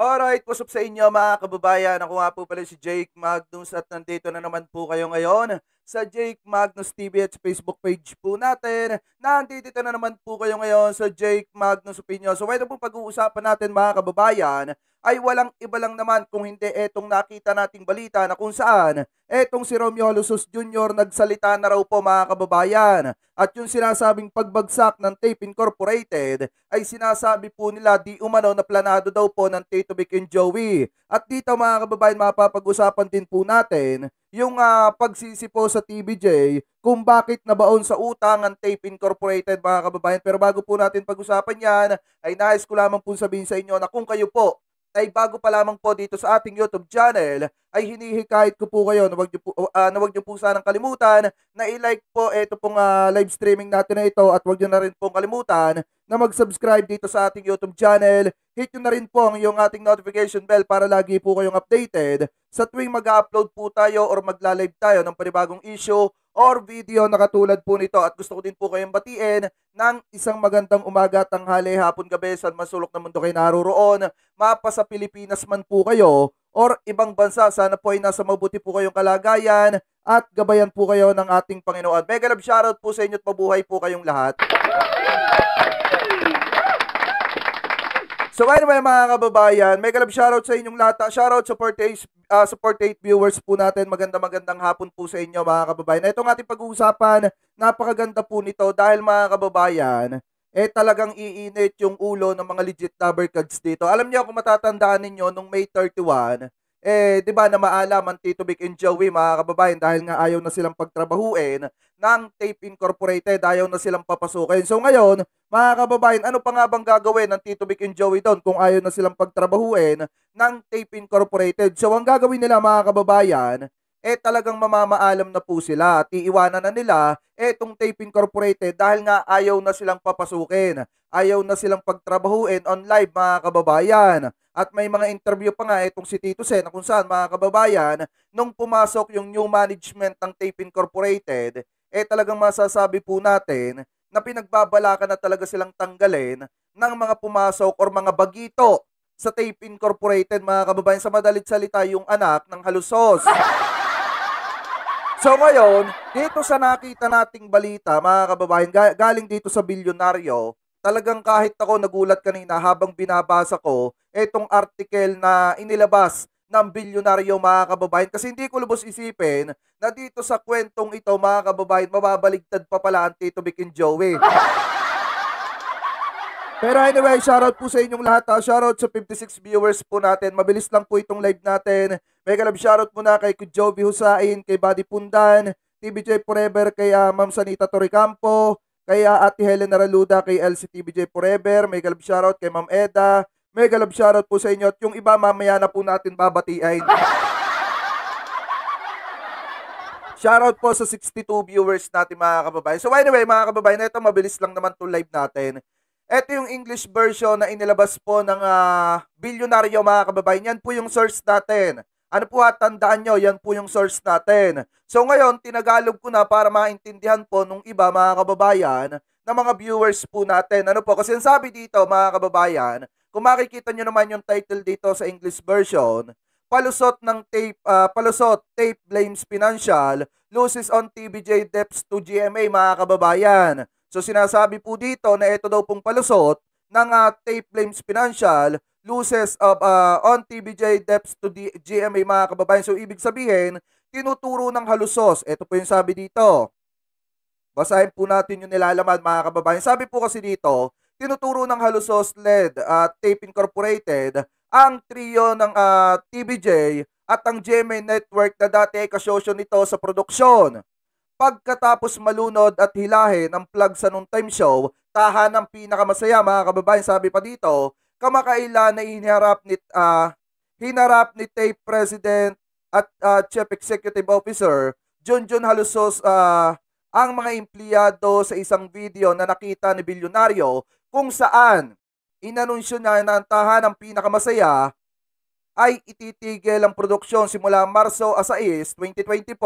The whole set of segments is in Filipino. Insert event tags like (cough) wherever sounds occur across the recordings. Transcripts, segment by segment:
Alright, what's up sa inyo mga kababayan? Ako nga po pala si Jake Magnus at nandito na naman po kayo ngayon sa Jake Magnus TV at Facebook page po natin. Nandito na naman po kayo ngayon sa Jake Magnus Opinion. So ito po pag-uusapan natin mga kababayan ay walang iba lang naman kung hindi etong nakita nating balita na kung saan etong si Romeo Lusos Jr. nagsalita na raw po mga kababayan. At yung sinasabing pagbagsak ng Tape Incorporated ay sinasabi po nila di umano na planado daw po ng Tito Vic and Joey. At dito mga kababayan mapapag-usapan din po natin yung uh, ah, pagsisipo sa TBJ kung bakit nabaon sa utang ang Tape Incorporated mga kababayan. Pero bago po natin pag-usapan yan, ay nais ko lamang po sabihin sa inyo na kung kayo po ay bago pa lamang po dito sa ating YouTube channel, ay hinihikayat ko po kayo na wag niyo po, uh, na wag niyo po sanang kalimutan na i-like po ito pong uh, live streaming natin na ito at wag niyo na rin pong kalimutan na mag-subscribe dito sa ating YouTube channel. Hit niyo na rin po ang yung ating notification bell para lagi po kayong updated sa tuwing mag-upload po tayo or magla-live tayo ng panibagong issue or video na katulad po nito at gusto ko din po kayong batiin ng isang magandang umaga, tanghali, hapon, gabi, saan masulok na mundo kayo naroroon, mapa sa Pilipinas man po kayo or ibang bansa, sana po ay nasa mabuti po kayong kalagayan at gabayan po kayo ng ating Panginoon. Mega love shoutout po sa inyo at mabuhay po kayong lahat. So anyway mga kababayan, may kalab shoutout sa inyong lahat. Shoutout sa 48, uh, sa 48 viewers po natin. Maganda magandang hapon po sa inyo mga kababayan. Itong ating pag-uusapan, napakaganda po nito dahil mga kababayan, eh talagang iinit yung ulo ng mga legit number cards dito. Alam niyo kung matatandaan ninyo, nung May 31, eh, di ba na maalaman Tito Vic and Joey, mga kababayan, dahil nga ayaw na silang pagtrabahuin ng Tape Incorporated, ayaw na silang papasukin. So ngayon, mga kababayan, ano pa nga bang gagawin ng Tito Vic and Joey doon kung ayaw na silang pagtrabahuin ng Tape Incorporated? So ang gagawin nila, mga kababayan, eh talagang mamamaalam na po sila at iiwanan na nila eh Tape Incorporated dahil nga ayaw na silang papasukin. Ayaw na silang pagtrabahuin on live mga kababayan. At may mga interview pa nga itong si Tito Sen kung saan mga kababayan, nung pumasok yung new management ng Tape Incorporated, eh talagang masasabi po natin na pinagbabalakan na talaga silang tanggalin ng mga pumasok or mga bagito sa Tape Incorporated mga kababayan sa madalit salita yung anak ng halusos. (laughs) So ngayon, dito sa nakita nating balita, mga kababayan, galing dito sa bilyonaryo, talagang kahit ako nagulat kanina habang binabasa ko itong article na inilabas ng bilyonaryo mga kababayan kasi hindi ko lubos isipin na dito sa kwentong ito mga kababayan mababaligtad pa pala ang Tito Bikin Joey. Pero anyway, shoutout po sa inyong lahat. Ha. Ah. Shoutout sa 56 viewers po natin. Mabilis lang po itong live natin. Mega love shoutout muna kay Kujovi Husain, kay Buddy Pundan, TBJ Forever, kay uh, Ma'am Sanita Torricampo, kay uh, Ate Helen Naraluda, kay LC Forever. Mega love shoutout kay Ma'am Eda. Mega love shoutout po sa inyo. At yung iba mamaya na po natin babatiin. Shoutout po sa 62 viewers natin mga kababayan. So anyway mga kababayan, ito mabilis lang naman to live natin. Ito yung English version na inilabas po ng uh, bilyonaryo mga kababayan. Yan po yung source natin. Ano po at tandaan nyo, yan po yung source natin. So ngayon, tinagalog ko na para maintindihan po nung iba mga kababayan na mga viewers po natin. Ano po, kasi sabi dito mga kababayan, kung makikita nyo naman yung title dito sa English version, palusot ng tape, uh, palusot, tape blames financial, loses on TBJ debts to GMA mga kababayan. So sinasabi po dito na ito daw pong palusot ng uh, Tape Flames Financial loses of uh, on TBJ debts to the GMA mga kababayan. So ibig sabihin, tinuturo ng halusos. Ito po yung sabi dito. Basahin po natin yung nilalaman mga kababayan. Sabi po kasi dito, tinuturo ng halusos led at uh, Tape Incorporated ang trio ng uh, ah, TBJ at ang GMA Network na dati ay kasosyo nito sa produksyon. Pagkatapos malunod at hilahe ng plug sa noon time show, tahan ng pinakamasaya mga kababayan sabi pa dito, kamakaila na hinarap ni, uh, hinarap ni Tape President at uh, Chief Executive Officer Junjun Halusos uh, ang mga empleyado sa isang video na nakita ni bilyonaryo kung saan inanunsyo na ang tahan ang pinakamasaya ay ititigil ang produksyon simula Marso 6, 2024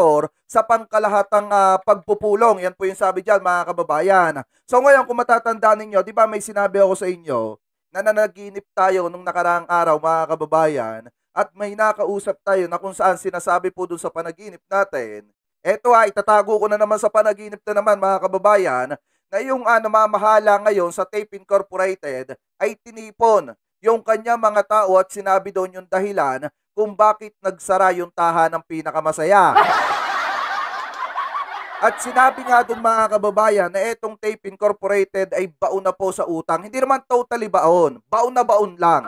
sa pangkalahatang uh, pagpupulong. Yan po yung sabi diyan mga kababayan. So ngayon kung matatandaan ninyo, di ba may sinabi ako sa inyo na nanaginip tayo nung nakaraang araw mga kababayan at may nakausap tayo na kung saan sinasabi po dun sa panaginip natin. Eto ay ah, itatago ko na naman sa panaginip na naman mga kababayan na yung uh, namamahala ngayon sa Tape Incorporated ay tinipon yung kanya mga tao at sinabi doon yung dahilan kung bakit nagsara yung tahanan ng pinakamasaya. At sinabi nga doon mga kababayan na etong tape incorporated ay baon na po sa utang. Hindi naman totally baon. Baon na baon lang.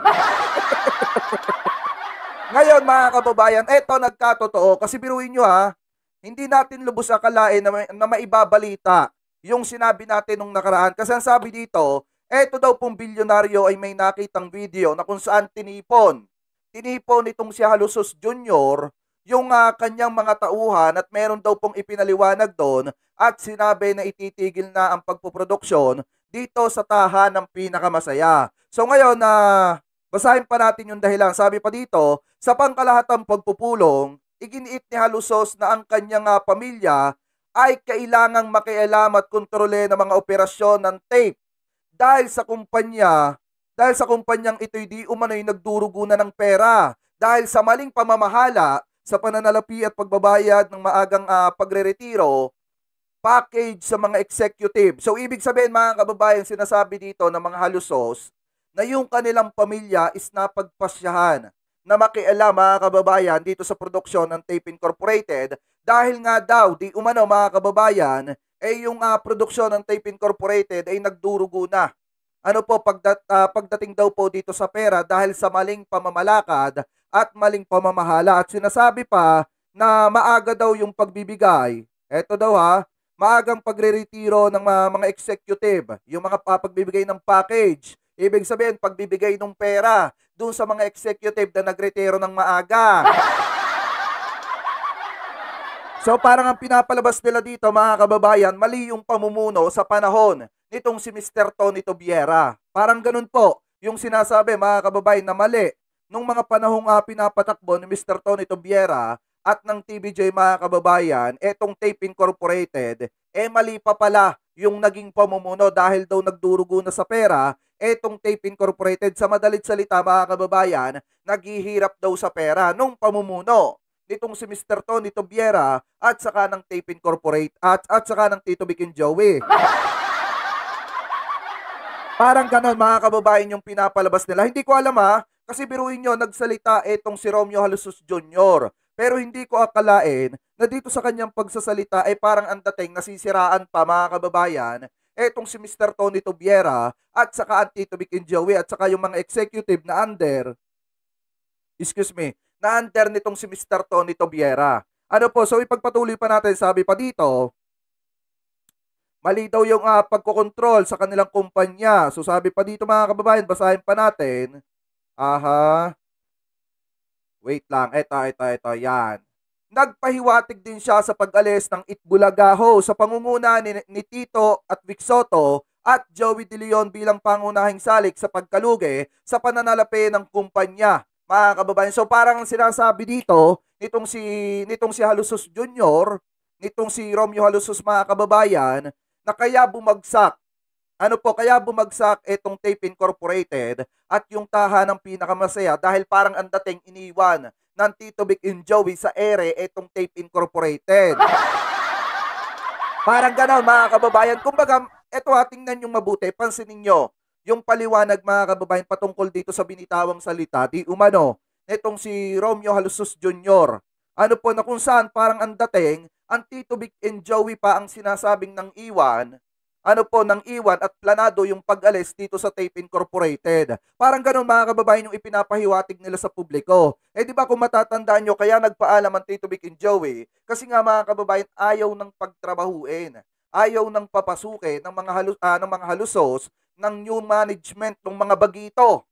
(laughs) Ngayon mga kababayan, eto nagkatotoo. Kasi biruin nyo ha, hindi natin lubos akalain na, na maibabalita yung sinabi natin nung nakaraan. Kasi ang sabi dito, Eto daw pong bilyonaryo ay may nakitang video na kung saan tinipon. Tinipon itong si Halusos Jr. yung uh, kanyang mga tauhan at meron daw pong ipinaliwanag doon at sinabi na ititigil na ang pagpuproduksyon dito sa tahan ng pinakamasaya. So ngayon na uh, basahin pa natin yung dahilan. Sabi pa dito, sa pangkalahatang pagpupulong, iginiit ni Halusos na ang kanyang uh, pamilya ay kailangang makialam at kontrole ng mga operasyon ng tape dahil sa kumpanya, dahil sa kumpanyang ito'y di umano'y nagdurugo na ng pera. Dahil sa maling pamamahala sa pananalapi at pagbabayad ng maagang uh, pagreretiro, package sa mga executive. So ibig sabihin mga kababayan, sinasabi dito ng mga halusos na yung kanilang pamilya is napagpasyahan na makialam mga kababayan dito sa produksyon ng Tape Incorporated dahil nga daw di umano mga kababayan eh yung uh, produksyon ng Tape Incorporated ay nagdurugo na. Ano po pagdat, uh, ah, pagdating daw po dito sa pera dahil sa maling pamamalakad at maling pamamahala at sinasabi pa na maaga daw yung pagbibigay. Eto daw ha, maagang pagreretiro ng mga, mga executive, yung mga pagbibigay ng package. Ibig sabihin, pagbibigay ng pera doon sa mga executive na nagretiro ng maaga. So parang ang pinapalabas nila dito mga kababayan, mali yung pamumuno sa panahon nitong si Mr. Tony Tobiera. Parang ganun po yung sinasabi mga kababayan na mali nung mga panahong uh, pinapatakbo ni Mr. Tony Tobiera at ng TBJ mga kababayan, etong Tape Incorporated, eh mali pa pala yung naging pamumuno dahil daw nagdurugo na sa pera, etong Tape Incorporated sa madalit salita mga kababayan, naghihirap daw sa pera nung pamumuno nitong si Mr. Tony Tobiera at saka ng Tape Incorporate at at saka ng Tito Bikin Joey. Parang ganon mga kababayan yung pinapalabas nila. Hindi ko alam ha, ah, kasi biruin nyo, nagsalita itong si Romeo Halusus Jr. Pero hindi ko akalain na dito sa kanyang pagsasalita ay eh, parang ang dating nasisiraan pa mga kababayan etong si Mr. Tony Tobiera at saka ang Tito Bikin Joey at saka yung mga executive na under excuse me, na under nitong si Mr. Tony Tobiera. Ano po, so ipagpatuloy pa natin, sabi pa dito, mali daw yung uh, pagkokontrol sa kanilang kumpanya. So sabi pa dito mga kababayan, basahin pa natin. Aha. Wait lang, eto, eto, eto, yan. Nagpahiwatig din siya sa pag-alis ng Itbulagaho sa pangunguna ni, ni Tito at Vic Soto at Joey De Leon bilang pangunahing salik sa pagkalugi sa pananalapi ng kumpanya mga kababayan. So parang sinasabi dito nitong si nitong si Halusos Junior, nitong si Romeo Halusos mga kababayan na kaya bumagsak ano po, kaya bumagsak itong Tape Incorporated at yung taha ng pinakamasaya dahil parang ang dating iniwan ng Tito Big and Joey sa ere itong Tape Incorporated. parang gano'n mga kababayan. Kumbaga, eto ha, tingnan yung mabuti, pansinin nyo yung paliwanag mga kababayan patungkol dito sa binitawang salita di umano netong si Romeo Halusos Jr. Ano po na kung saan parang ang dating ang Tito Big and Joey pa ang sinasabing ng iwan ano po ng iwan at planado yung pag-alis dito sa Tape Incorporated. Parang ganun mga kababayan yung ipinapahiwatig nila sa publiko. Eh di ba kung matatandaan nyo, kaya nagpaalam ang Tito Big and Joey kasi nga mga kababayan ayaw ng pagtrabahuin ayaw ng papasukin ng mga halos, uh, ah, ng mga halusos ng new management ng mga bagito.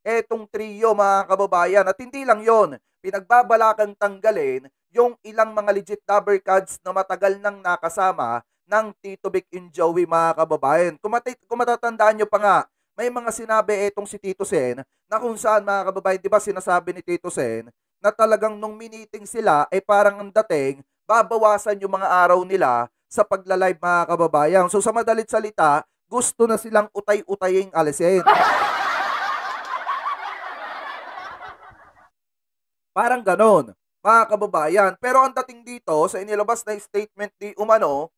Etong trio mga kababayan at hindi lang yon pinagbabalakang tanggalin yung ilang mga legit number cards na matagal nang nakasama ng Tito Vic and Joey mga kababayan. Kung, mati- kung matatandaan nyo pa nga, may mga sinabi etong si Tito Sen na kung saan mga kababayan, di ba sinasabi ni Tito Sen na talagang nung miniting sila ay eh parang ang dating babawasan yung mga araw nila sa pagla-live mga kababayan. So sa madalit salita, gusto na silang utay utayeng alisin. Parang ganon, mga kababayan. Pero ang dating dito sa inilabas na statement ni Umano,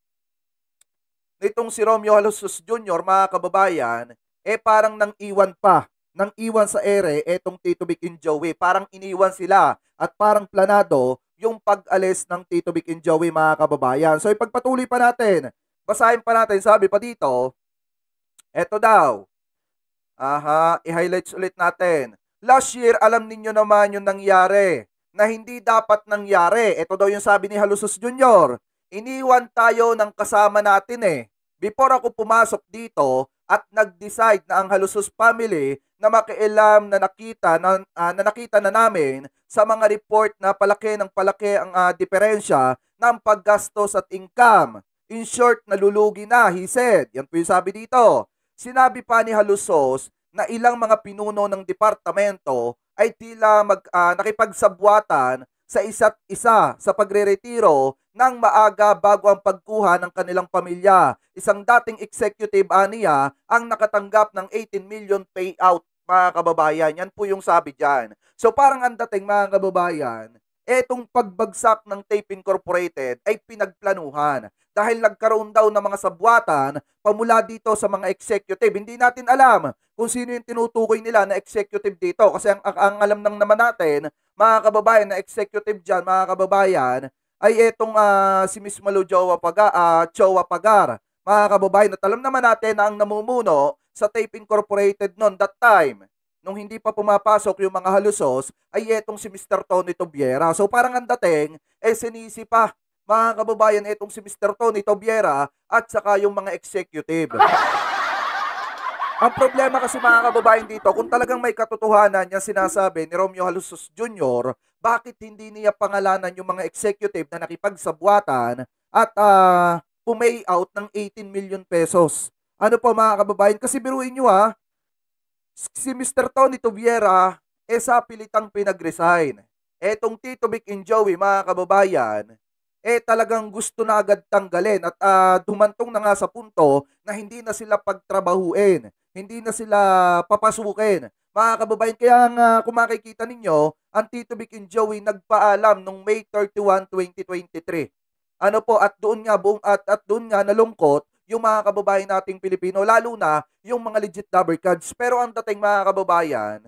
nitong si Romeo Halosus Jr., mga kababayan, eh parang nang iwan pa nang iwan sa ere etong Tito Vic and Joey. Parang iniwan sila at parang planado yung pag-alis ng Tito Vic and Joey mga kababayan. So ipagpatuloy pa natin. Basahin pa natin, sabi pa dito, Eto daw. Aha, i-highlights ulit natin. Last year, alam ninyo naman yung nangyari na hindi dapat nangyari. Ito daw yung sabi ni Halusos Jr. Iniwan tayo ng kasama natin eh. Before ako pumasok dito at nag-decide na ang Halusos family na makialam na nakita na, uh, na nakita na namin sa mga report na palaki ng palaki ang uh, ah, diferensya ng paggastos at income. In short, nalulugi na, he said. Yan po yung sabi dito. Sinabi pa ni Halusos na ilang mga pinuno ng departamento ay tila mag, uh, nakipagsabwatan sa isa't isa sa pagreretiro nang maaga bago ang pagkuha ng kanilang pamilya. Isang dating executive aniya ang nakatanggap ng 18 million payout mga kababayan. Yan po yung sabi dyan. So parang ang dating mga kababayan, etong pagbagsak ng Taping Incorporated ay pinagplanuhan dahil nagkaroon daw ng mga sabwatan pamula dito sa mga executive. Hindi natin alam kung sino yung tinutukoy nila na executive dito kasi ang, ang alam nang naman natin, mga kababayan, na executive dyan, mga kababayan, ay etong uh, si Miss Malo Jowa Paga, uh, ah, Chowa Pagar. Mga kababayan, at alam naman natin na ang namumuno sa Tape Incorporated noon that time nung hindi pa pumapasok yung mga halusos, ay etong si Mr. Tony Tobiera. So parang ang dating, eh sinisi pa mga kababayan, itong si Mr. Tony Tobiera at saka yung mga executive. (laughs) Ang problema kasi mga kababayan dito, kung talagang may katotohanan yung sinasabi ni Romeo Halusos Jr., bakit hindi niya pangalanan yung mga executive na nakipagsabwatan at uh, pumay out ng 18 million pesos? Ano po mga kababayan? Kasi biruin nyo ha, ah, si Mr. Tony Tuviera, e eh, sa pilitang pinag-resign. Etong Tito Vic and Joey, mga kababayan, eh talagang gusto na agad tanggalin at uh, dumantong na nga sa punto na hindi na sila pagtrabahuin, hindi na sila papasukin. Mga kababayan, kaya nga uh, kung makikita ninyo, ang Tito Vic and Joey nagpaalam nung May 31, 2023. Ano po, at doon nga, buong, at, at doon nga nalungkot yung mga kababayan nating Pilipino, lalo na yung mga legit double cards. Pero ang dating mga kababayan,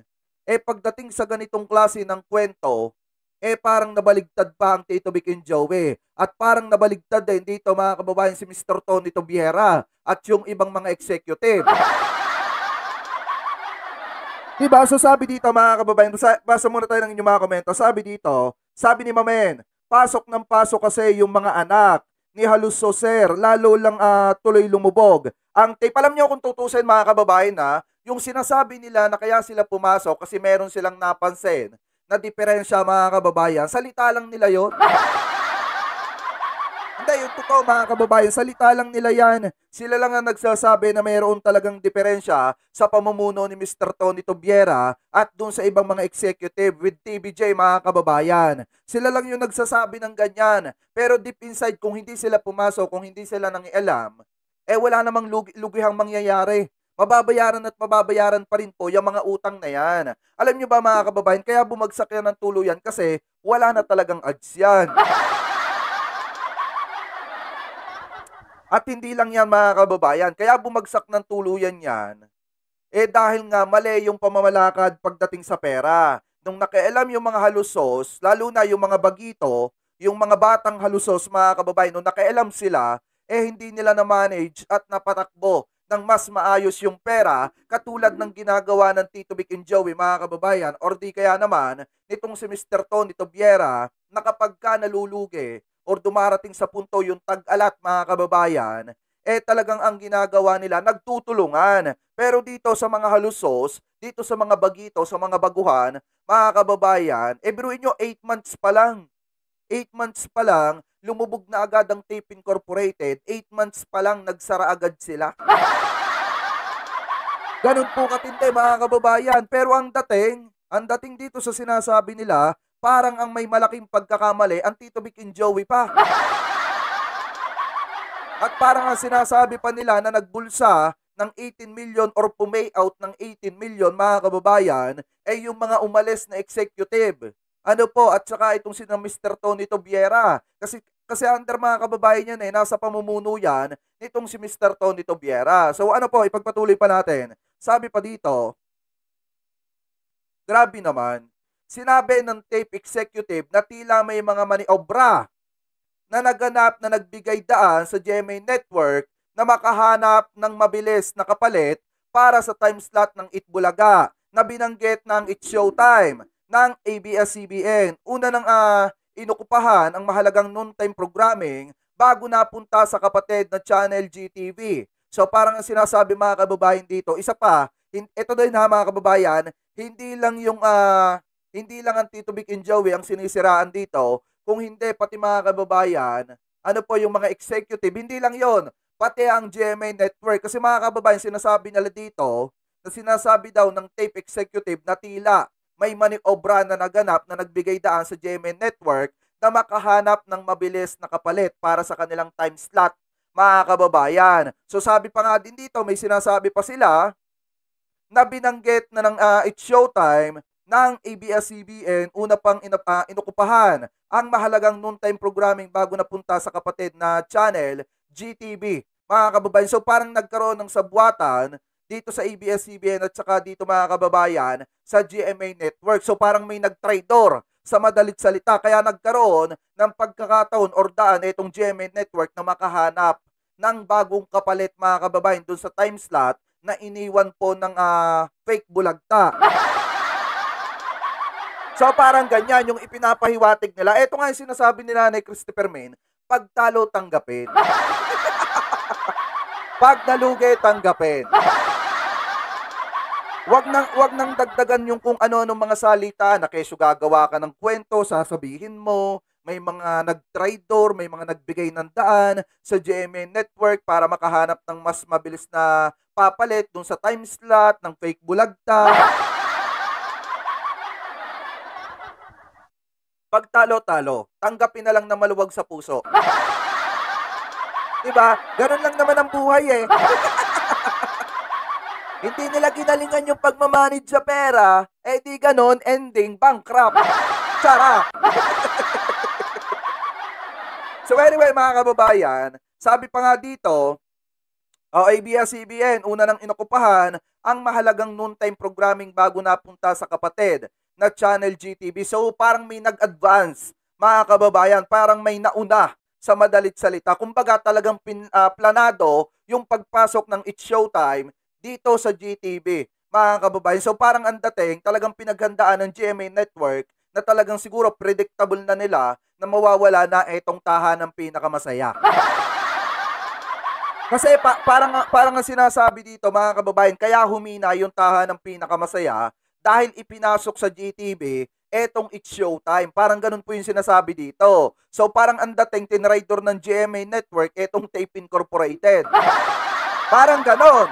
eh pagdating sa ganitong klase ng kwento, eh parang nabaligtad pa ang Tito Vic and Joey. At parang nabaligtad din dito mga kababayan si Mr. Tony Tobiera at yung ibang mga executive. (laughs) diba? So sabi dito mga kababayan, basa, muna tayo ng inyong mga komento. Sabi dito, sabi ni Mamen, pasok ng pasok kasi yung mga anak ni Halus Soser, lalo lang uh, tuloy lumubog. Ang tape, alam nyo kung tutusin mga kababayan na, yung sinasabi nila na kaya sila pumasok kasi meron silang napansin na diferensya mga kababayan, salita lang nila yon. (laughs) Hindi, yung totoo mga kababayan, salita lang nila yan. Sila lang ang nagsasabi na mayroon talagang diferensya sa pamumuno ni Mr. Tony Tobiera at dun sa ibang mga executive with TBJ mga kababayan. Sila lang yung nagsasabi ng ganyan. Pero deep inside, kung hindi sila pumasok, kung hindi sila nang ialam, eh wala namang lug- lugihang mangyayari mababayaran at mababayaran pa rin po yung mga utang na yan. Alam nyo ba mga kababayan, kaya bumagsak yan ng tuluyan kasi wala na talagang ads yan. At hindi lang yan mga kababayan, kaya bumagsak ng tuluyan yan, eh dahil nga mali yung pamamalakad pagdating sa pera. Nung nakialam yung mga halusos, lalo na yung mga bagito, yung mga batang halusos mga kababayan, nung nakialam sila, eh hindi nila na-manage at napatakbo ng mas maayos yung pera katulad ng ginagawa ng Tito Vic and Joey mga kababayan or di kaya naman nitong si Mr. Tony Tobiera na kapag ka nalulugi or dumarating sa punto yung tag-alat mga kababayan eh talagang ang ginagawa nila nagtutulungan. Pero dito sa mga halusos, dito sa mga bagito, sa mga baguhan, mga kababayan, eh biruin nyo 8 months pa lang. 8 months pa lang, lumubog na agad ang Tape Incorporated, 8 months pa lang nagsara agad sila. Ganun po katindi mga kababayan. Pero ang dating, ang dating dito sa sinasabi nila, parang ang may malaking pagkakamali, ang Tito Vic and Joey pa. At parang ang sinasabi pa nila na nagbulsa ng 18 million or pumay out ng 18 million mga kababayan ay eh yung mga umalis na executive. Ano po, at saka itong si Mr. Tony Tobiera. Kasi kasi under mga kababayan yan eh, nasa pamumuno yan nitong si Mr. Tony Tobiera. So ano po, ipagpatuloy pa natin. Sabi pa dito, grabe naman, sinabi ng tape executive na tila may mga maniobra na naganap na nagbigay daan sa GMA Network na makahanap ng mabilis na kapalit para sa time slot ng Itbulaga na binanggit ng It's Showtime ng ABS-CBN. Una ng uh, inukupahan ang mahalagang non-time programming bago napunta sa kapatid na Channel GTV. So parang ang sinasabi mga kababayan dito, isa pa, ito din ha mga kababayan, hindi lang yung uh, hindi lang ang Tito Big and Joey ang sinisiraan dito, kung hindi pati mga kababayan, ano po yung mga executive, hindi lang yon pati ang GMA Network. Kasi mga kababayan, sinasabi nila dito na sinasabi daw ng tape executive na tila may manikobra na naganap na nagbigay daan sa GMN Network na makahanap ng mabilis na kapalit para sa kanilang time slot, mga kababayan. So sabi pa nga din dito, may sinasabi pa sila na binanggit na ng uh, It's Showtime ng ABS-CBN una pang in- uh, ah, inukupahan ang mahalagang noontime programming bago napunta sa kapatid na channel GTV. Mga kababayan, so parang nagkaroon ng sabwatan dito sa ABS-CBN at saka dito mga kababayan sa GMA Network. So parang may nag-traitor sa madalit salita kaya nagkaroon ng pagkakataon or daan itong GMA Network na makahanap ng bagong kapalit mga kababayan doon sa time slot na iniwan po ng uh, fake bulagta. (laughs) so parang ganyan yung ipinapahiwatig nila. Ito nga yung sinasabi nila ni Christopher Main, pagtalo tanggapin. (laughs) Pag nalugi, tanggapin. Wag nang wag nang dagdagan yung kung ano-ano mga salita na keso gagawa ka ng kwento, sasabihin mo, may mga nag-try door, may mga nagbigay ng daan sa GMA network para makahanap ng mas mabilis na papalit dun sa time slot ng fake bulagta. (laughs) Pag talo-talo, tanggapin na lang na maluwag sa puso. diba? Ganun lang naman ang buhay eh. (laughs) Hindi nila kinalingan yung pagmamanage sa pera, eh di ganon, ending, bankrupt. Tara! (laughs) so anyway, mga kababayan, sabi pa nga dito, o ABS-CBN, una nang inokupahan ang mahalagang noontime programming bago napunta sa kapatid na Channel GTV. So parang may nag-advance, mga kababayan, parang may nauna sa madalit salita. Kumbaga talagang pin, uh, planado yung pagpasok ng It's Showtime dito sa GTV, mga kababayan. So parang ang dating, talagang pinaghandaan ng GMA Network na talagang siguro predictable na nila na mawawala na itong tahanang pinakamasaya. (laughs) Kasi pa, parang parang ang sinasabi dito mga kababayan, kaya humina yung tahanang pinakamasaya dahil ipinasok sa GTV etong it's showtime. Parang ganun po yung sinasabi dito. So parang ang dating tinrider ng GMA Network etong Tape Incorporated. (laughs) Parang ganun.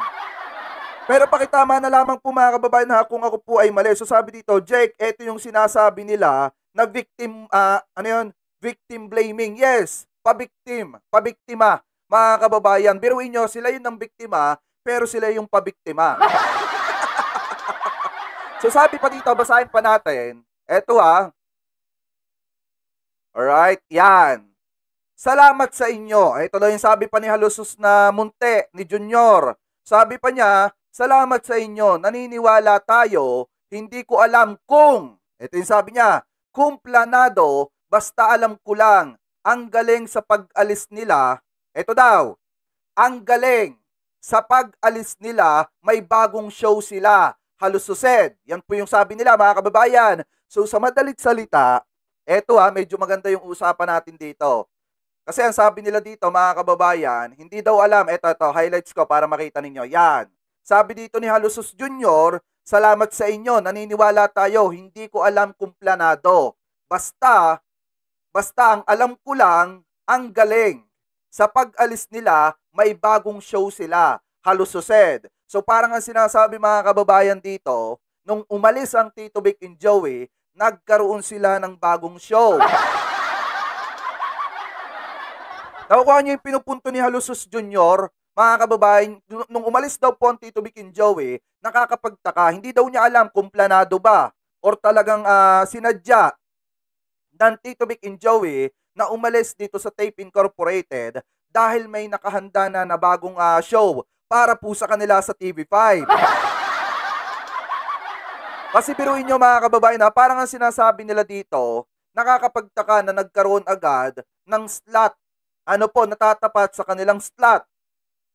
Pero pakitama na lamang po mga kababayan na kung ako po ay mali. So sabi dito, Jake, eto yung sinasabi nila na victim, uh, ano yun? Victim blaming. Yes, pabiktim, pabiktima. Mga kababayan, biruin nyo, sila yun ang biktima, pero sila yung pabiktima. (laughs) so sabi pa dito, basahin pa natin. Eto ha. Alright, yan. Salamat sa inyo. Ito daw yung sabi pa ni Halusos na Munte, ni Junior. Sabi pa niya, Salamat sa inyo. Naniniwala tayo. Hindi ko alam kung. Ito yung sabi niya. Kung planado, basta alam ko lang. Ang galing sa pag-alis nila. Ito daw. Ang galing. Sa pag-alis nila, may bagong show sila. Halos sused. Yan po yung sabi nila mga kababayan. So sa madalit salita, eto ha, medyo maganda yung usapan natin dito. Kasi ang sabi nila dito, mga kababayan, hindi daw alam. Ito, ito, highlights ko para makita ninyo. Yan. Sabi dito ni Halusos Jr., salamat sa inyo, naniniwala tayo, hindi ko alam kung planado. Basta, basta ang alam ko lang, ang galing. Sa pag-alis nila, may bagong show sila, said. So parang ang sinasabi mga kababayan dito, nung umalis ang Tito Vic and Joey, nagkaroon sila ng bagong show. (laughs) Nakukuha niyo yung pinupunto ni Halusos Jr mga kababayan, nung umalis daw Ponte to Bikin Joey, eh, nakakapagtaka, hindi daw niya alam kung planado ba or talagang uh, sinadya ng Tito Vic and Joey eh, na umalis dito sa Tape Incorporated dahil may nakahanda na na bagong uh, show para po sa kanila sa TV5. Kasi piruin nyo mga kababayan na parang ang sinasabi nila dito, nakakapagtaka na nagkaroon agad ng slot. Ano po, natatapat sa kanilang slot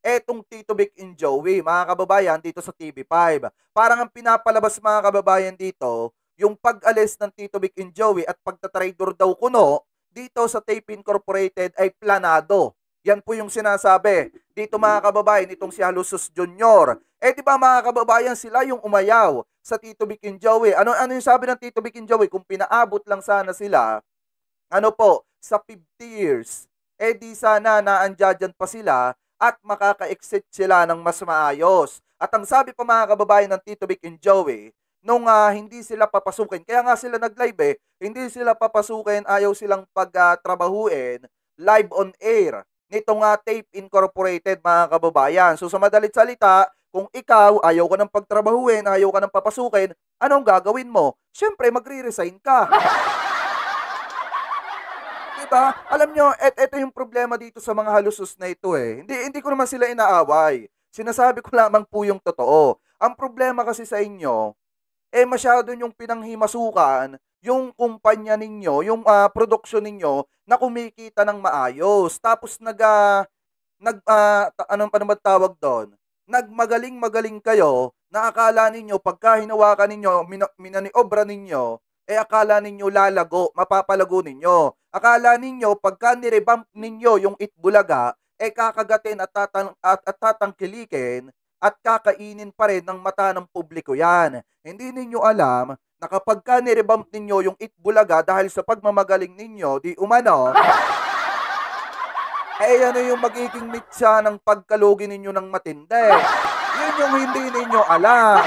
etong Tito Vic and Joey, mga kababayan, dito sa TV5. Parang ang pinapalabas mga kababayan dito, yung pag-alis ng Tito Vic and Joey at pagtatrader daw kuno, dito sa Tape Incorporated ay planado. Yan po yung sinasabi. Dito mga kababayan, itong si Halusos Jr. Eh di ba mga kababayan, sila yung umayaw sa Tito Vic and Joey. Ano, ano yung sabi ng Tito Vic and Joey? Kung pinaabot lang sana sila, ano po, sa 50 years, eh di sana naandyan pa sila at makaka-exit sila ng mas maayos. At ang sabi pa mga kababayan ng Tito Vic and Joey, nung uh, hindi sila papasukin, kaya nga sila nag-live eh, hindi sila papasukin, ayaw silang pagtrabahuin uh, live on air nitong uh, Tape Incorporated mga kababayan. So sa madalit salita, kung ikaw ayaw ka ng pagtrabahuin, ayaw ka ng papasukin, anong gagawin mo? Siyempre, magre-resign ka. (laughs) Diba? Alam nyo, et, eto yung problema dito sa mga halusos na ito eh. Hindi, hindi ko naman sila inaaway. Sinasabi ko lamang po yung totoo. Ang problema kasi sa inyo, eh masyado yung pinanghimasukan yung kumpanya ninyo, yung uh, ah, production ninyo na kumikita ng maayos. Tapos nag uh, nag uh, anong pa naman tawag doon? Nagmagaling-magaling kayo na akala ninyo pagka hinawakan ninyo, min- minaniobra ninyo, eh akala ninyo lalago, mapapalago ninyo. Akala ninyo pagka nirevamp ninyo yung itbulaga, eh kakagatin at, tatang, at, at tatangkilikin at kakainin pa rin ng mata ng publiko yan. Hindi ninyo alam na kapag ka nirevamp ninyo yung itbulaga dahil sa pagmamagaling ninyo, di umano, (laughs) eh ano yung magiging mitsa ng pagkalugi ninyo ng matindi. Yun yung hindi ninyo alam.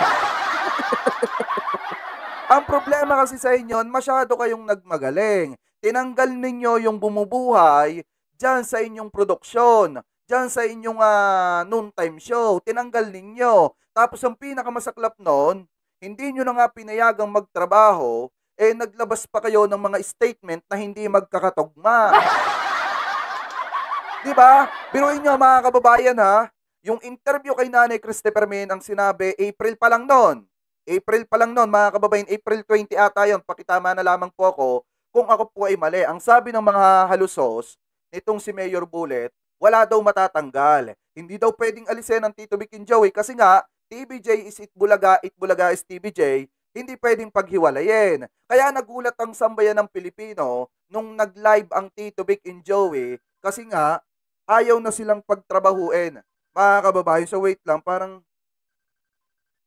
Ang problema kasi sa inyo, masyado kayong nagmagaling. Tinanggal ninyo yung bumubuhay dyan sa inyong produksyon, dyan sa inyong uh, ah, noontime show. Tinanggal ninyo. Tapos ang pinakamasaklap noon, hindi nyo na nga pinayagang magtrabaho, eh naglabas pa kayo ng mga statement na hindi magkakatugma. (laughs) Di ba? Biruin nyo mga kababayan ha, yung interview kay Nanay Christopher Min ang sinabi April pa lang noon. April pa lang noon, mga kababayan, April 20 ata yon. Pakitama na lamang po ako kung ako po ay mali. Ang sabi ng mga halusos nitong si Mayor Bullet, wala daw matatanggal. Hindi daw pwedeng alisin ang Tito Bikin Joey kasi nga TBJ is it Bulaga, it Bulaga is TBJ, hindi pwedeng paghiwalayin. Kaya nagulat ang sambayan ng Pilipino nung nag-live ang Tito Vic and Joey kasi nga ayaw na silang pagtrabahuin. Mga kababayan, so wait lang, parang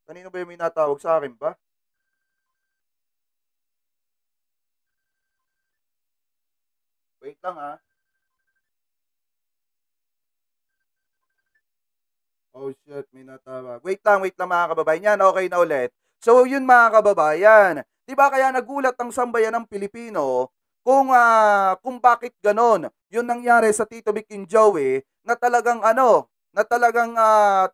Kanino ba yung may natawag sa akin ba? Wait lang ha. Ah. Oh shit, may natawag. Wait lang, wait lang mga kababayan. Yan, okay na ulit. So yun mga kababayan. Di ba kaya nagulat ang sambayan ng Pilipino kung, uh, kung bakit ganon. Yun nangyari sa Tito Bikin Joey na talagang ano, na talagang uh,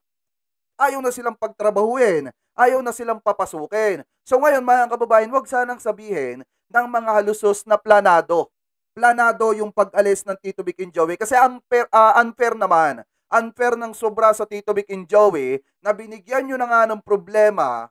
Ayaw na silang pagtrabahuin. Ayaw na silang papasukin. So ngayon mga kababayan, wag sanang sabihin ng mga halusos na planado. Planado yung pag-alis ng Tito Vic and Joey. Kasi unfair, uh, unfair naman. Unfair ng sobra sa Tito Vic and Joey na binigyan nyo na nga ng problema.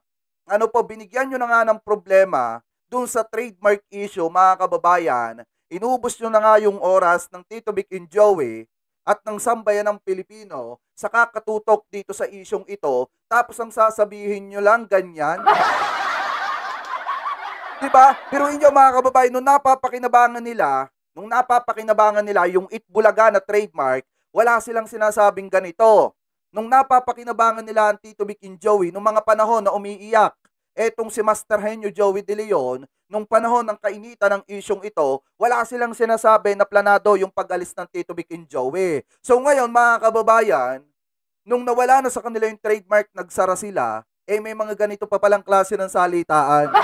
Ano po, binigyan nyo na nga ng problema dun sa trademark issue mga kababayan. Inubos nyo na nga yung oras ng Tito Vic and Joey at ng sambayan ng Pilipino sa kakatutok dito sa isyong ito, tapos ang sasabihin nyo lang ganyan? ba? (laughs) diba? Biruin nyo mga kababayan, nung napapakinabangan nila, nung napapakinabangan nila yung Itbulaga na trademark, wala silang sinasabing ganito. Nung napapakinabangan nila ang Tito Vic and Joey, nung mga panahon na umiiyak, etong si Master Henyo Joey De Leon, nung panahon ng kainitan ng isyong ito, wala silang sinasabi na planado yung pag-alis ng Tito Vic and Joey. So ngayon mga kababayan, nung nawala na sa kanila yung trademark, nagsara sila, eh may mga ganito pa palang klase ng salitaan. (laughs)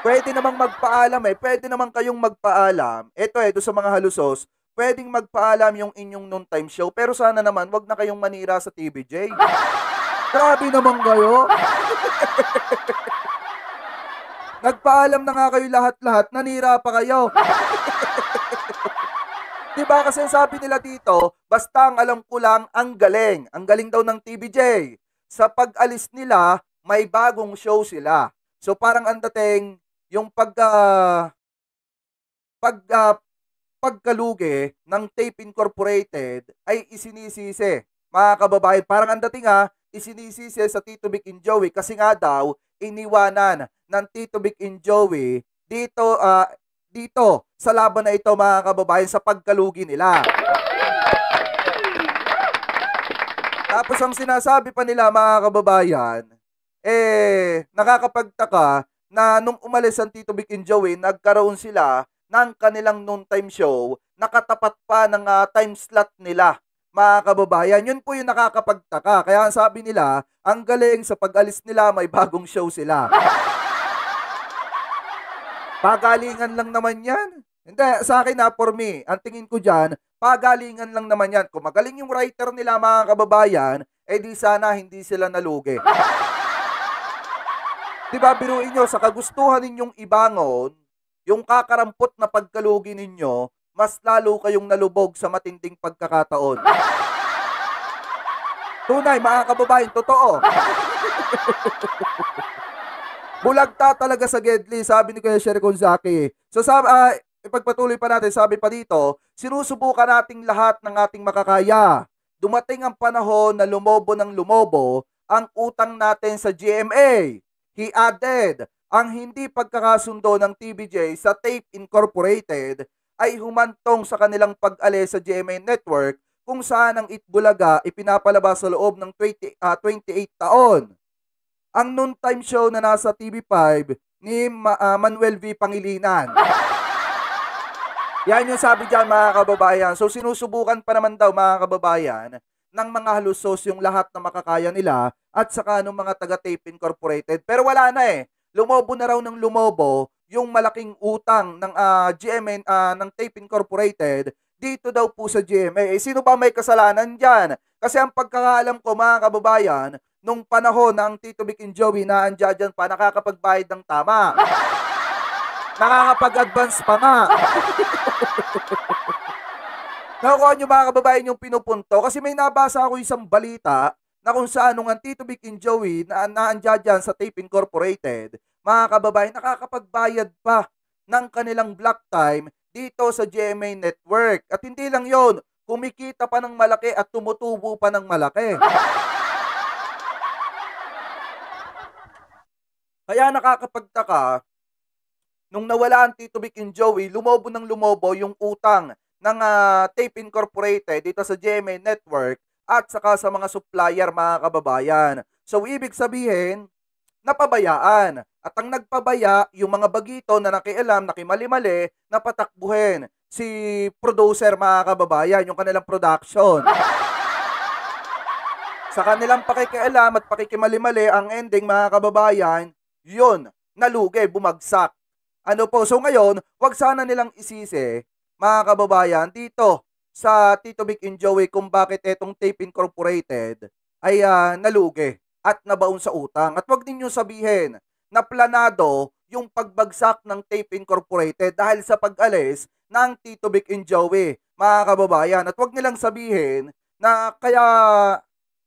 Pwede namang magpaalam eh. Pwede naman kayong magpaalam. Ito eh, doon sa mga halusos, pwedeng magpaalam yung inyong noon time show. Pero sana naman, wag na kayong manira sa TVJ. (laughs) Grabe naman kayo. Nagpaalam na nga kayo lahat-lahat, nanira pa kayo. (laughs) diba kasi sabi nila dito, basta ang alam ko lang, ang galing. Ang galing daw ng TBJ. Sa pag-alis nila, may bagong show sila. So parang ang dating, yung pagka, pag, uh, pagkalugi ng Tape Incorporated ay isinisisi. Mga kababayan, parang ang dating ha, ah, isinisisi sa Tito Vic and Joey kasi nga daw iniwanan ng Tito Vic and Joey dito uh, dito sa laban na ito mga kababayan sa pagkalugi nila. Tapos ang sinasabi pa nila mga kababayan, eh nakakapagtaka na nung umalis ang Tito Vic and Joey, nagkaroon sila ng kanilang noon time show nakatapat pa ng uh, time slot nila mga kababayan. Yun po yung nakakapagtaka. Kaya ang sabi nila, ang galing sa pag-alis nila, may bagong show sila. (laughs) Pagalingan lang naman yan. Hindi, sa akin na, for me, ang tingin ko dyan, pagalingan lang naman yan. Kung magaling yung writer nila, mga kababayan, eh di sana hindi sila nalugi. (laughs) diba, biruin nyo, sa kagustuhan ninyong ibangon, yung kakarampot na pagkalugi ninyo, mas lalo kayong nalubog sa matinding pagkakataon. Tunay, mga kababayan, totoo. (laughs) Bulagta talaga sa Gedli, sabi ni Kuya Sherry Konzaki. So, sa, uh, ipagpatuloy pa natin, sabi pa dito, sinusubukan nating lahat ng ating makakaya. Dumating ang panahon na lumobo ng lumobo ang utang natin sa GMA. He added, ang hindi pagkakasundo ng TBJ sa Tape Incorporated ay humantong sa kanilang pag-alis sa GMA Network kung saan ang Itbulaga ipinapalabas sa loob ng 20, uh, 28 taon. Ang noontime show na nasa TV5 ni uh, Manuel V. Pangilinan. Yan yung sabi dyan mga kababayan. So sinusubukan pa naman daw mga kababayan ng mga halusos yung lahat na makakaya nila at saka ng mga taga-tape incorporated. Pero wala na eh. Lumobo na raw ng lumobo yung malaking utang ng uh, ah, GMN uh, ah, ng Tape Incorporated dito daw po sa GMA. Eh, sino ba may kasalanan diyan? Kasi ang pagkakaalam ko mga kababayan, nung panahon ng Tito Vic and Joey na andyan pa, nakakapagbayad ng tama. (laughs) Nakakapag-advance pa nga. (laughs) Nakukuha nyo mga kababayan yung pinupunto kasi may nabasa ako isang balita na kung saan nung ang Tito Vic and Joey na naandyan dyan sa Tape Incorporated, mga kababayan, nakakapagbayad pa ng kanilang block time dito sa GMA Network. At hindi lang yon kumikita pa ng malaki at tumutubo pa ng malaki. Kaya nakakapagtaka, nung nawala ang Tito Vic and Joey, lumobo ng lumobo yung utang ng uh, Tape Incorporated dito sa GMA Network at saka sa mga supplier mga kababayan. So ibig sabihin, napabayaan. At ang nagpabaya, yung mga bagito na nakialam, nakimali-mali, napatakbuhin. Si producer, mga kababayan, yung kanilang production. (laughs) Sa kanilang pakikialam at pakikimali-mali, ang ending, mga kababayan, yun, nalugi, bumagsak. Ano po, so ngayon, wag sana nilang isisi, mga kababayan, dito sa Tito Big Joey kung bakit itong tape incorporated ay uh, nalugi at nabaon sa utang. At wag ninyo sabihin na planado yung pagbagsak ng Tape Incorporated dahil sa pag-alis ng Tito Vic and Joey, mga kababayan. At wag nilang sabihin na kaya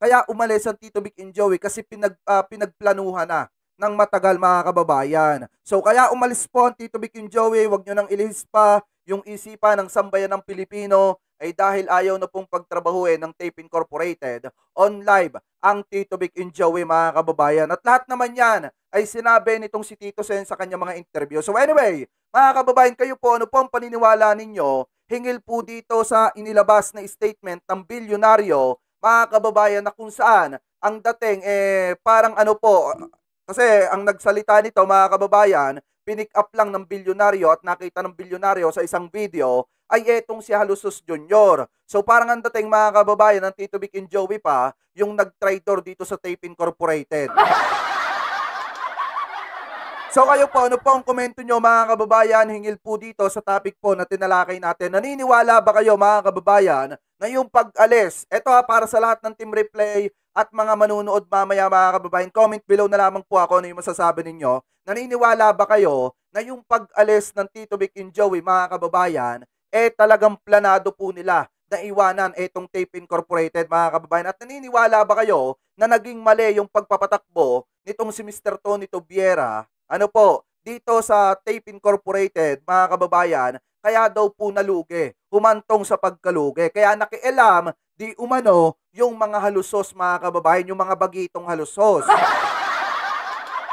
kaya umalis ang Tito Vic and Joey kasi pinag, uh, pinagplanuhan na ng matagal mga kababayan. So kaya umalis po ang Tito Vic and Joey, wag nyo nang ilihis pa yung isipan ng sambayan ng Pilipino ay dahil ayaw na pong pagtrabahuin ng Tape Incorporated on live ang Tito Big Enjoy mga kababayan. At lahat naman yan ay sinabi nitong si Tito Sen sa kanyang mga interview. So anyway, mga kababayan, kayo po, ano po ang paniniwala ninyo hingil po dito sa inilabas na statement ng bilyonaryo, mga kababayan, na kung saan ang dating, eh, parang ano po, kasi ang nagsalita nito, mga kababayan, pinick up lang ng bilyonaryo at nakita ng bilyonaryo sa isang video ay etong si Halusos Jr. So parang ang dating mga kababayan ng Tito Vic and Joey pa, yung nag-traitor dito sa Tape Incorporated. So kayo po, ano po ang komento nyo mga kababayan hingil po dito sa topic po na tinalakay natin. Naniniwala ba kayo mga kababayan ngayong pag-alis. Ito ha, para sa lahat ng team replay at mga manunood mamaya mga kababayan, comment below na lamang po ako ano yung masasabi ninyo. Naniniwala ba kayo na yung pag-alis ng Tito Vic and Joey mga kababayan, eh talagang planado po nila na iwanan itong Tape Incorporated mga kababayan. At naniniwala ba kayo na naging mali yung pagpapatakbo nitong si Mr. Tony Tobiera? Ano po, dito sa Tape Incorporated mga kababayan, kaya daw po nalugi humantong sa pagkalugi. Kaya nakialam di umano yung mga halusos mga kababayan, yung mga bagitong halusos. (laughs)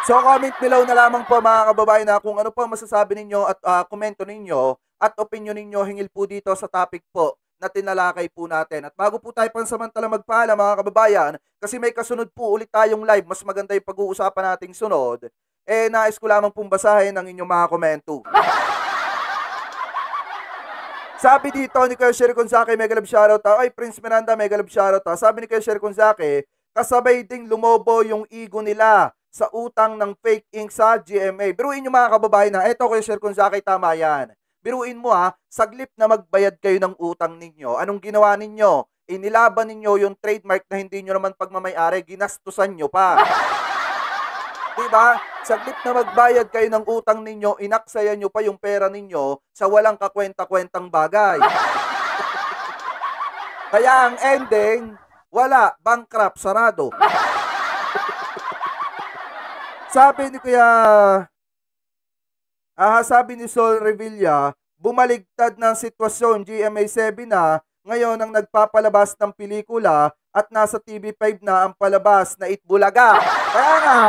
So comment below na lamang po mga kababayan na kung ano po masasabi ninyo at uh, komento ninyo at opinion ninyo hingil po dito sa topic po na tinalakay po natin. At bago po tayo pansamantala magpaalam mga kababayan, kasi may kasunod po ulit tayong live, mas maganda yung pag-uusapan nating sunod, eh nais ko lamang pong basahin ang inyong mga komento. (laughs) Sabi dito ni Kuya Sher Gonzaque, mega love shoutout. Ay, Prince Miranda, mega love shoutout. Sabi ni Kuya Sher Gonzaque, kasabay ding lumobo yung ego nila sa utang ng fake ink sa GMA. Biruin nyo mga kababayan na, eto Kuya Sher Gonzaque, tama yan. Biruin mo ha, saglit na magbayad kayo ng utang ninyo. Anong ginawa ninyo? Inilaban ninyo yung trademark na hindi nyo naman pagmamayari, ginastusan nyo pa diba? ba? Saglit na magbayad kayo ng utang ninyo, inaksaya nyo pa yung pera ninyo sa walang kakwenta-kwentang bagay. (laughs) Kaya ang ending, wala, bankrupt, sarado. (laughs) sabi ni Kuya Ah, sabi ni Sol Revilla, bumaligtad ng sitwasyon GMA7 na ngayon ang nagpapalabas ng pelikula at nasa TV5 na ang palabas na Itbulaga. Kaya nga,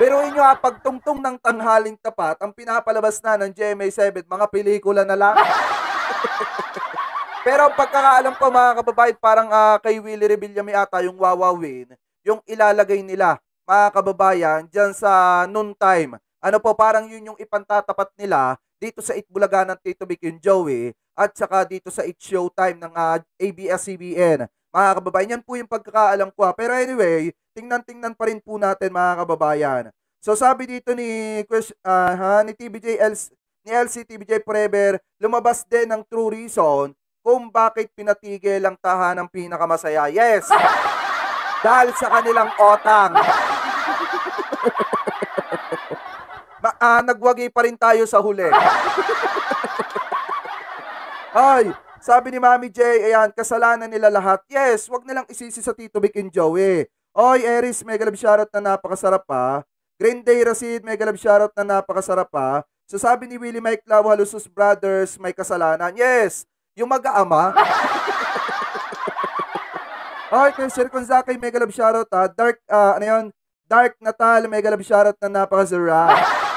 pero inyo ha, pagtungtong ng tanghaling tapat, ang pinapalabas na ng GMA7, mga pelikula na lang. (laughs) Pero ang pagkakaalam ko mga kababayan, parang uh, kay Willie Rebillame ata yung wawawin, yung ilalagay nila mga kababayan dyan sa noon time. Ano po, parang yun yung ipantatapat nila dito sa Itbulaga ng Tito Vic yung Joey at saka dito sa It Showtime ng uh, ah, ABS-CBN mga kababayan. Yan po yung pagkakaalam ko ha. Pero anyway, tingnan-tingnan pa rin po natin mga kababayan. So sabi dito ni uh, ha, ni TBJ LC, ni LC TBJ Forever, lumabas din ng true reason kung bakit pinatigil ang ng pinakamasaya. Yes! (laughs) Dahil sa kanilang otang. (laughs) Ma- uh, nagwagi pa rin tayo sa huli. (laughs) Ay, sabi ni Mami J, ayan, kasalanan nila lahat. Yes, wag nilang isisi sa Tito Vic and Joey. Oy, Eris, mega love shoutout na napakasarap pa. Green Day Racid, mega love shoutout na napakasarap pa. So sabi ni Willie Mike Lau, Halusos Brothers, may kasalanan. Yes, yung mag-aama. (laughs) Oy, kay Sir Konzakay, mega love shoutout ha. Dark, uh, ano yun? Dark Natal, mega love shoutout na napakasarap. (laughs)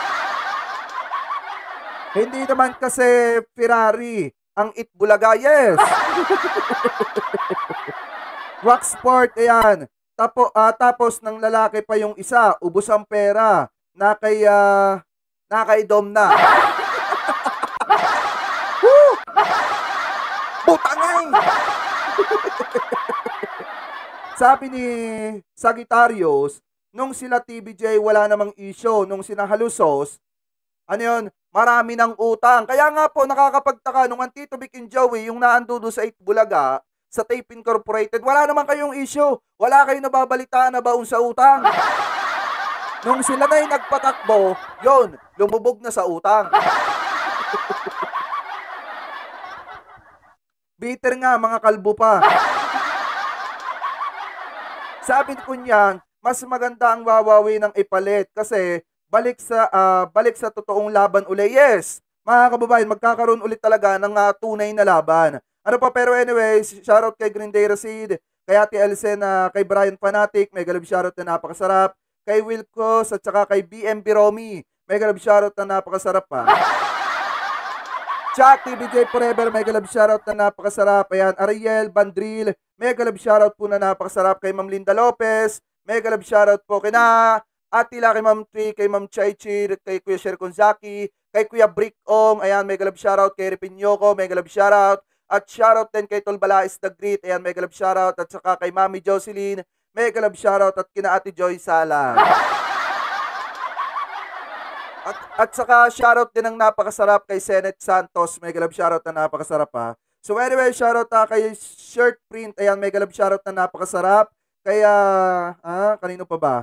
Hindi naman kasi Ferrari. Ang Itbulaga, yes. Rocksport, (laughs) ayan. Tapo, uh, tapos ng lalaki pa yung isa, ubos ang pera, ah, na kay, uh, na kay Dom na. Butangay! Sabi ni Sagittarius, nung sila TBJ wala namang issue, nung sina Halusos, ano yun, marami ng utang. Kaya nga po, nakakapagtaka nung ang Tito Vic and Joey, yung naandudo sa 8 Bulaga, sa Tape Incorporated, wala naman kayong issue. Wala kayong nababalitaan na baon sa utang. Nung sila na yung nagpatakbo, yon lumubog na sa utang. (laughs) Bitter nga, mga kalbo pa. Sabi ko niyan, mas maganda ang wawawi ng ipalit kasi balik sa uh, balik sa totoong laban uli. Yes, mga kababayan, magkakaroon ulit talaga ng uh, tunay na laban. Ano pa pero anyway, shoutout kay Green Day Rasid, kay Ate Elsen, uh, kay Brian Fanatic, may galab shoutout na napakasarap, kay Wilcos at saka kay BMB Romy, may galab shoutout na napakasarap pa. Chuck, (laughs) TBJ Forever, mega love shoutout na napakasarap. Ayan, Ariel, Bandril, mega love shoutout po na napakasarap kay Ma'am Linda Lopez. Mega love shoutout po kay na Atila, kay Ma'am Tui, kay Ma'am Chai kay Kuya Sher Konzaki, kay Kuya Brick Ong, ayan, mega love shoutout, kay Repinyoko, mega love shoutout, at shoutout din kay Tol Balais the Great, ayan, mega love shoutout, at saka kay Mami Jocelyn, mega love shoutout, at kina Ate Joy Sala. (laughs) At, at saka shoutout din ng napakasarap kay Senet Santos. Mega love shoutout na napakasarap ha. So anyway, shoutout na ah, kay Shirt Print. Ayan, mega love shoutout na napakasarap. Kaya, ah, kanino pa ba?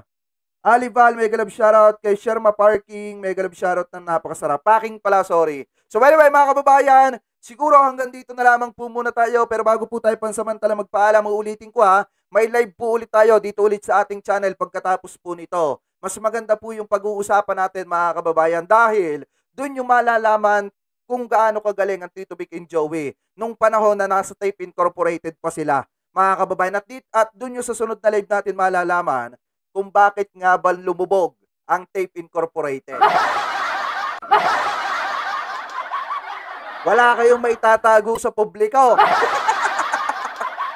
Alival, may love shoutout kay Sharma Parking, may love shoutout ng napakasarap. Packing pala, sorry. So anyway, mga kababayan, siguro hanggang dito na lamang po muna tayo. Pero bago po tayo pansamantala magpaalam, uulitin ko ha, may live po ulit tayo dito ulit sa ating channel pagkatapos po nito. Mas maganda po yung pag-uusapan natin mga kababayan dahil doon yung malalaman kung gaano kagaling ang Tito Vic and Joey nung panahon na nasa Tape Incorporated pa sila. Mga kababayan, at, at doon yung sa sunod na live natin malalaman kung bakit nga ba lumubog ang Tape Incorporated. Wala kayong maitatago sa publiko.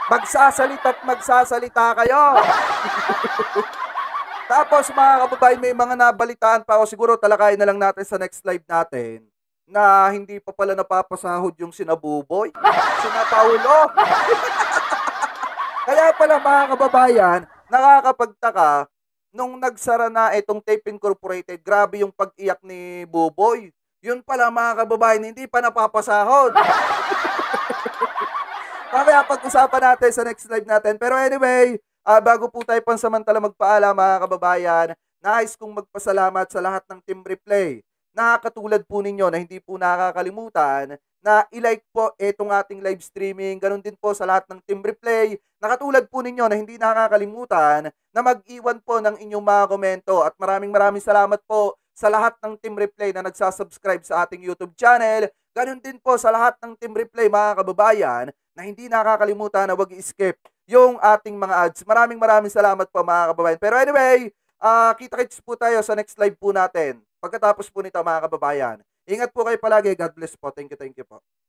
Magsasalita at magsasalita kayo. Tapos mga kababayan, may mga nabalitaan pa ako. Siguro talakayin na lang natin sa next live natin na hindi pa pala napapasahod yung sinabuboy. Sinapaulo. Kaya pala mga kababayan, nakakapagtaka nung nagsara na itong Tape Incorporated, grabe yung pag-iyak ni Buboy. Yun pala mga kababayan, hindi pa napapasahod. (laughs) Mamaya pag-usapan natin sa next live natin. Pero anyway, uh, bago po tayo pansamantala magpaalam mga kababayan, nais kong magpasalamat sa lahat ng team replay. Nakakatulad po ninyo na hindi po nakakalimutan na i-like po itong ating live streaming. Ganun din po sa lahat ng team replay. Nakatulad po ninyo na hindi nakakalimutan na mag-iwan po ng inyong mga komento. At maraming maraming salamat po sa lahat ng team replay na nagsasubscribe sa ating YouTube channel. Ganun din po sa lahat ng team replay mga kababayan na hindi nakakalimutan na wag i-skip yung ating mga ads. Maraming maraming salamat po mga kababayan. Pero anyway, uh, kita-kits po tayo sa next live po natin pagkatapos po nito mga kababayan. Ingat po kayo palagi. God bless po. Thank you, thank you po.